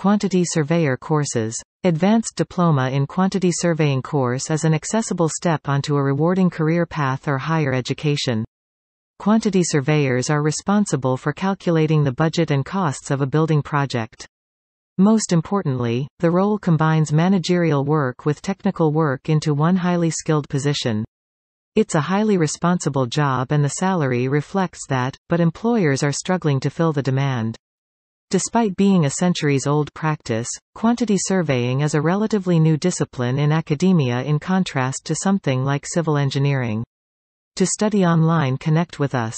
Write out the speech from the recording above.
Quantity Surveyor courses. Advanced Diploma in Quantity Surveying course is an accessible step onto a rewarding career path or higher education. Quantity surveyors are responsible for calculating the budget and costs of a building project. Most importantly, the role combines managerial work with technical work into one highly skilled position. It's a highly responsible job and the salary reflects that, but employers are struggling to fill the demand. Despite being a centuries-old practice, quantity surveying is a relatively new discipline in academia in contrast to something like civil engineering. To study online connect with us.